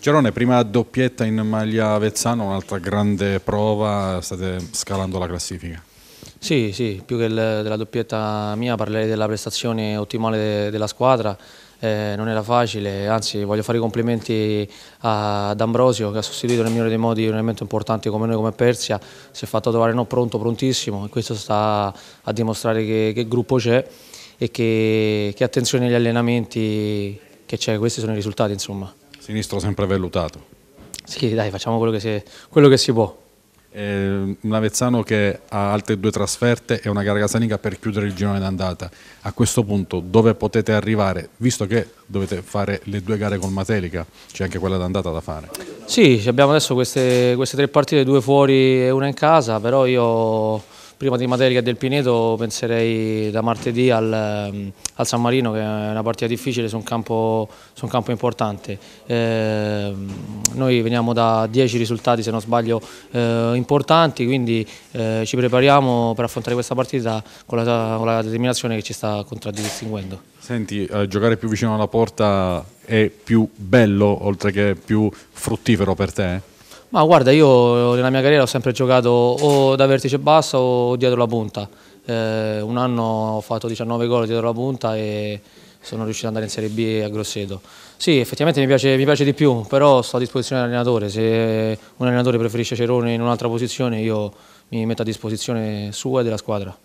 Gerone, prima doppietta in maglia Vezzano, un'altra grande prova, state scalando la classifica. Sì, sì, più che della doppietta mia parlerei della prestazione ottimale de, della squadra, eh, non era facile, anzi voglio fare i complimenti ad Ambrosio che ha sostituito nel migliore dei modi un elemento importante come noi, come Persia, si è fatto trovare no, pronto, prontissimo e questo sta a dimostrare che, che gruppo c'è e che, che attenzione agli allenamenti che c'è, questi sono i risultati insomma. Sinistro sempre vellutato. Sì, dai, facciamo quello che si, quello che si può. Eh, un Avezzano che ha altre due trasferte e una gara casalinga per chiudere il girone d'andata. A questo punto dove potete arrivare, visto che dovete fare le due gare con Matelica, c'è anche quella d'andata da fare? Sì, abbiamo adesso queste, queste tre partite, due fuori e una in casa, però io prima di Materica e del Pineto penserei da martedì al, al, San Marino che è una partita difficile su un campo, su un campo importante. Eh, noi veniamo da 10 risultati se non sbaglio eh, importanti quindi eh, ci prepariamo per affrontare questa partita con la, con la determinazione che ci sta contraddistinguendo. Senti, eh, giocare più vicino alla porta è più bello oltre che più fruttifero per te? Ma guarda, io nella mia carriera ho sempre giocato o da vertice basso o dietro la punta. Eh, un anno ho fatto 19 gol dietro la punta e sono riuscito ad andare in Serie B a Grosseto. Sì, effettivamente mi piace, mi piace di più, però sto a disposizione dell'allenatore. Se un allenatore preferisce Cerone in un'altra posizione, io mi metto a disposizione sua e della squadra.